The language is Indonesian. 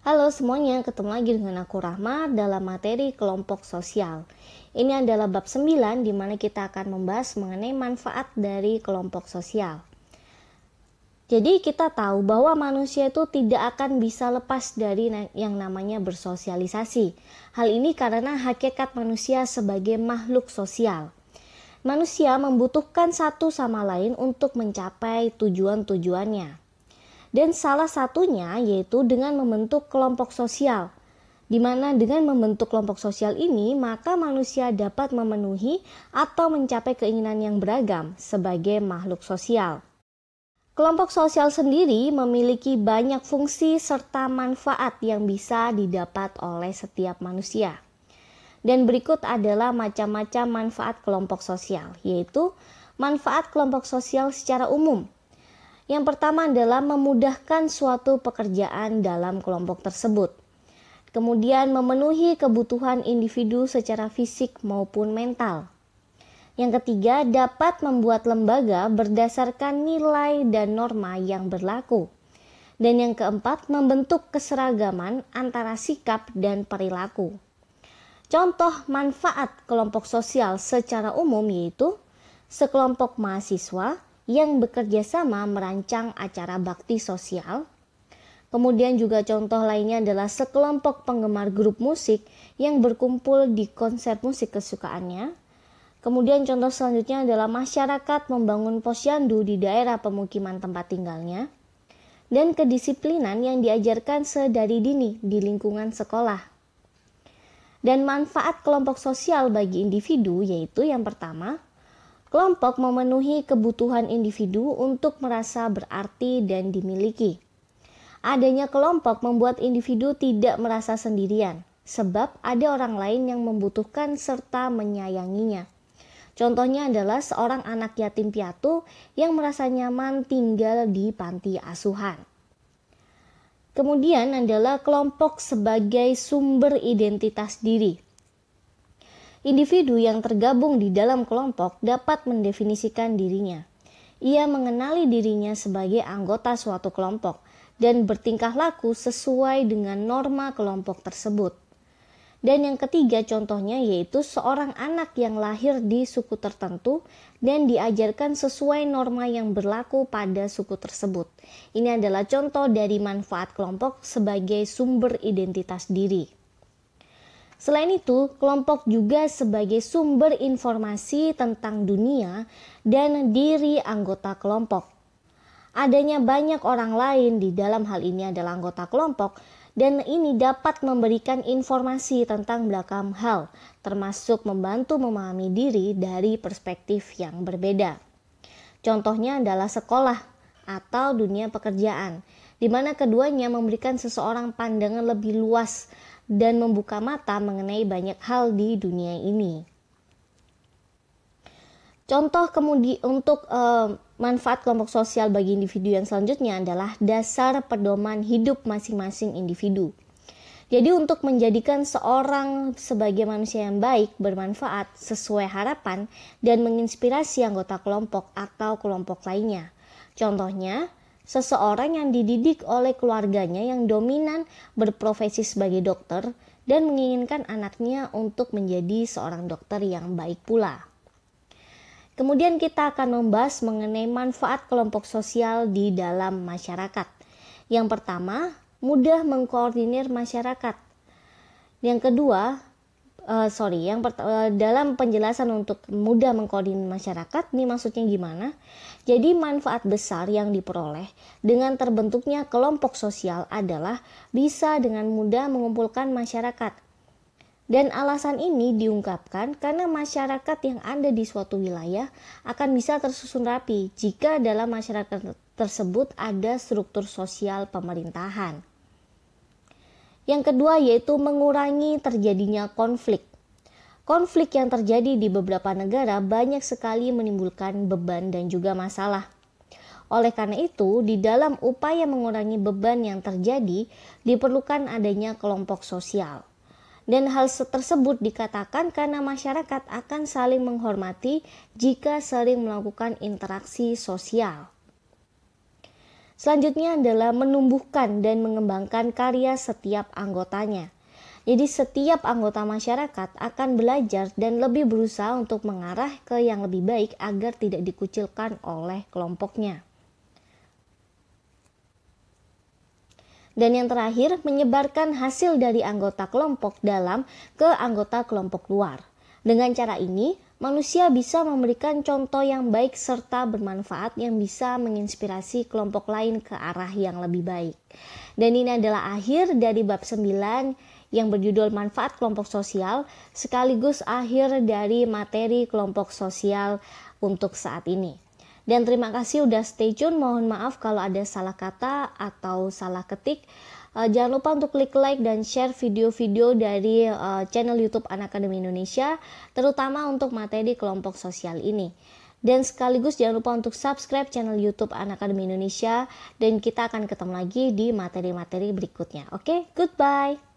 Halo semuanya, ketemu lagi dengan aku Rahma dalam materi kelompok sosial. Ini adalah bab 9 di mana kita akan membahas mengenai manfaat dari kelompok sosial. Jadi kita tahu bahwa manusia itu tidak akan bisa lepas dari yang namanya bersosialisasi. Hal ini karena hakikat manusia sebagai makhluk sosial. Manusia membutuhkan satu sama lain untuk mencapai tujuan-tujuannya. Dan salah satunya yaitu dengan membentuk kelompok sosial di mana dengan membentuk kelompok sosial ini, maka manusia dapat memenuhi atau mencapai keinginan yang beragam sebagai makhluk sosial. Kelompok sosial sendiri memiliki banyak fungsi serta manfaat yang bisa didapat oleh setiap manusia. Dan berikut adalah macam-macam manfaat kelompok sosial, yaitu manfaat kelompok sosial secara umum, yang pertama adalah memudahkan suatu pekerjaan dalam kelompok tersebut. Kemudian memenuhi kebutuhan individu secara fisik maupun mental. Yang ketiga, dapat membuat lembaga berdasarkan nilai dan norma yang berlaku. Dan yang keempat, membentuk keseragaman antara sikap dan perilaku. Contoh manfaat kelompok sosial secara umum yaitu sekelompok mahasiswa yang bekerja sama merancang acara bakti sosial. Kemudian juga contoh lainnya adalah sekelompok penggemar grup musik yang berkumpul di konser musik kesukaannya. Kemudian contoh selanjutnya adalah masyarakat membangun posyandu di daerah pemukiman tempat tinggalnya. Dan kedisiplinan yang diajarkan sedari dini di lingkungan sekolah dan manfaat kelompok sosial bagi individu yaitu yang pertama, Kelompok memenuhi kebutuhan individu untuk merasa berarti dan dimiliki. Adanya kelompok membuat individu tidak merasa sendirian, sebab ada orang lain yang membutuhkan serta menyayanginya. Contohnya adalah seorang anak yatim piatu yang merasa nyaman tinggal di panti asuhan. Kemudian adalah kelompok sebagai sumber identitas diri. Individu yang tergabung di dalam kelompok dapat mendefinisikan dirinya. Ia mengenali dirinya sebagai anggota suatu kelompok dan bertingkah laku sesuai dengan norma kelompok tersebut. Dan yang ketiga contohnya yaitu seorang anak yang lahir di suku tertentu dan diajarkan sesuai norma yang berlaku pada suku tersebut. Ini adalah contoh dari manfaat kelompok sebagai sumber identitas diri. Selain itu, kelompok juga sebagai sumber informasi tentang dunia dan diri anggota kelompok. Adanya banyak orang lain di dalam hal ini adalah anggota kelompok dan ini dapat memberikan informasi tentang belakang hal, termasuk membantu memahami diri dari perspektif yang berbeda. Contohnya adalah sekolah atau dunia pekerjaan, di mana keduanya memberikan seseorang pandangan lebih luas dan membuka mata mengenai banyak hal di dunia ini. Contoh kemudian untuk eh, manfaat kelompok sosial bagi individu yang selanjutnya adalah dasar pedoman hidup masing-masing individu. Jadi untuk menjadikan seorang sebagai manusia yang baik, bermanfaat, sesuai harapan, dan menginspirasi anggota kelompok atau kelompok lainnya. Contohnya, Seseorang yang dididik oleh keluarganya yang dominan berprofesi sebagai dokter dan menginginkan anaknya untuk menjadi seorang dokter yang baik pula. Kemudian kita akan membahas mengenai manfaat kelompok sosial di dalam masyarakat. Yang pertama, mudah mengkoordinir masyarakat. Yang kedua, uh, sorry, yang uh, dalam penjelasan untuk mudah mengkoordinir masyarakat, ini maksudnya gimana? Jadi manfaat besar yang diperoleh dengan terbentuknya kelompok sosial adalah bisa dengan mudah mengumpulkan masyarakat. Dan alasan ini diungkapkan karena masyarakat yang ada di suatu wilayah akan bisa tersusun rapi jika dalam masyarakat tersebut ada struktur sosial pemerintahan. Yang kedua yaitu mengurangi terjadinya konflik. Konflik yang terjadi di beberapa negara banyak sekali menimbulkan beban dan juga masalah. Oleh karena itu, di dalam upaya mengurangi beban yang terjadi, diperlukan adanya kelompok sosial. Dan hal tersebut dikatakan karena masyarakat akan saling menghormati jika sering melakukan interaksi sosial. Selanjutnya adalah menumbuhkan dan mengembangkan karya setiap anggotanya. Jadi setiap anggota masyarakat akan belajar dan lebih berusaha untuk mengarah ke yang lebih baik agar tidak dikucilkan oleh kelompoknya. Dan yang terakhir, menyebarkan hasil dari anggota kelompok dalam ke anggota kelompok luar. Dengan cara ini, manusia bisa memberikan contoh yang baik serta bermanfaat yang bisa menginspirasi kelompok lain ke arah yang lebih baik. Dan ini adalah akhir dari bab 9 yang berjudul manfaat kelompok sosial sekaligus akhir dari materi kelompok sosial untuk saat ini. Dan terima kasih udah stay tune. Mohon maaf kalau ada salah kata atau salah ketik. Uh, jangan lupa untuk klik like dan share video-video dari uh, channel YouTube Anak Akademi Indonesia, terutama untuk materi kelompok sosial ini. Dan sekaligus jangan lupa untuk subscribe channel YouTube Anak Akademi Indonesia dan kita akan ketemu lagi di materi-materi berikutnya. Oke, okay? goodbye.